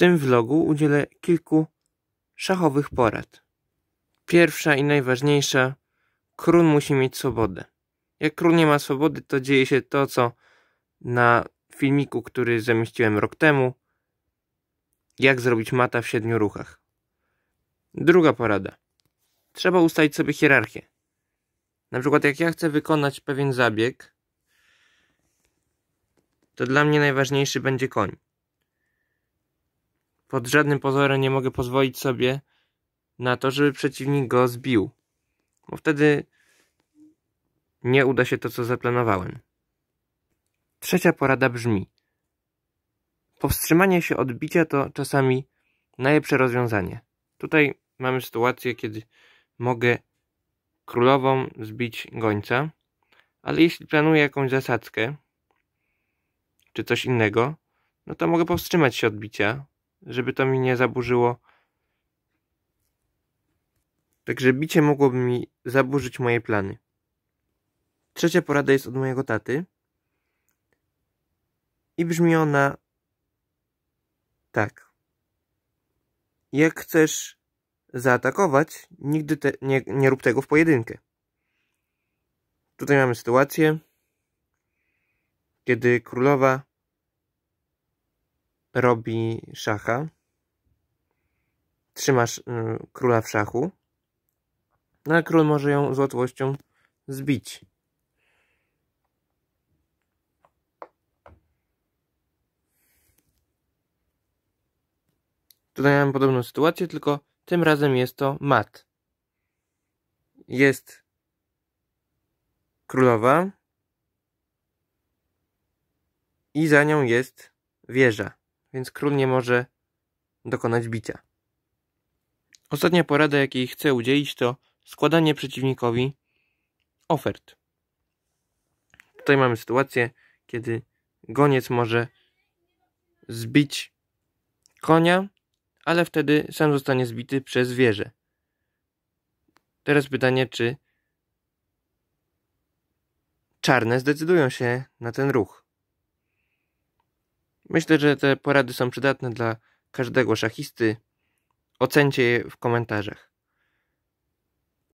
tym vlogu udzielę kilku szachowych porad. Pierwsza i najważniejsza, król musi mieć swobodę. Jak król nie ma swobody, to dzieje się to, co na filmiku, który zamieściłem rok temu, jak zrobić mata w siedmiu ruchach. Druga porada. Trzeba ustalić sobie hierarchię. Na przykład jak ja chcę wykonać pewien zabieg, to dla mnie najważniejszy będzie koń. Pod żadnym pozorem nie mogę pozwolić sobie na to, żeby przeciwnik go zbił. Bo wtedy nie uda się to, co zaplanowałem. Trzecia porada brzmi: Powstrzymanie się od bicia to czasami najlepsze rozwiązanie. Tutaj mamy sytuację, kiedy mogę królową zbić gońca, ale jeśli planuję jakąś zasadzkę czy coś innego, no to mogę powstrzymać się od bicia, żeby to mi nie zaburzyło. Także bicie mogłoby mi zaburzyć moje plany. Trzecia porada jest od mojego taty. I brzmi ona tak. Jak chcesz zaatakować, nigdy te, nie, nie rób tego w pojedynkę. Tutaj mamy sytuację, kiedy królowa robi szacha. Trzymasz y, króla w szachu. No a król może ją z łatwością zbić. Tutaj mamy podobną sytuację, tylko tym razem jest to mat. Jest królowa i za nią jest wieża więc król nie może dokonać bicia. Ostatnia porada, jakiej chcę udzielić, to składanie przeciwnikowi ofert. Tutaj mamy sytuację, kiedy goniec może zbić konia, ale wtedy sam zostanie zbity przez zwierzę. Teraz pytanie, czy czarne zdecydują się na ten ruch. Myślę, że te porady są przydatne dla każdego szachisty. Ocencie je w komentarzach.